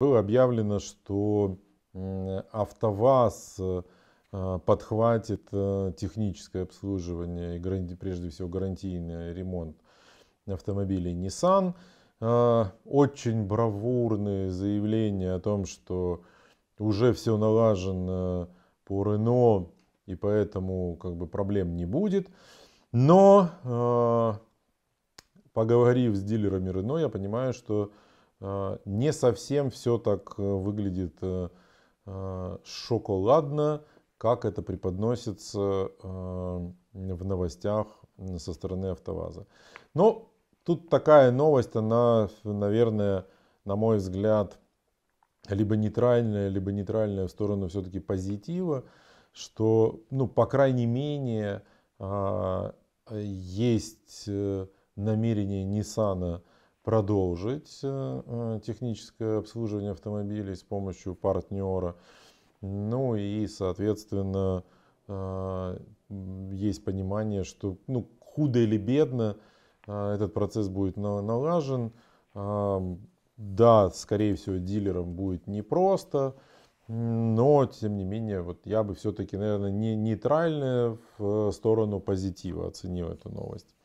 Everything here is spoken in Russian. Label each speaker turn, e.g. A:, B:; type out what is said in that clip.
A: Было объявлено, что АвтоВАЗ э, подхватит э, техническое обслуживание и прежде всего гарантийный ремонт автомобилей Nissan. Э, очень бравурные заявления о том, что уже все налажено по Рено и поэтому как бы проблем не будет. Но поговорив с дилерами Рено, я понимаю, что Э, не совсем все так э, выглядит э, шоколадно, как это преподносится в новостях со стороны АвтоВАЗа. Но ну, тут такая новость, она, наверное, на мой взгляд, либо нейтральная, либо нейтральная в сторону все-таки позитива, что, ну, по крайней мере, есть намерение Ниссана продолжить э, э, техническое обслуживание автомобилей с помощью партнера. Ну и, соответственно, э, есть понимание, что ну, худо или бедно этот процесс будет налажен. Да, скорее всего, дилерам будет непросто, но, тем не менее, вот я бы все-таки, наверное, не нейтрально в сторону позитива оценил эту новость.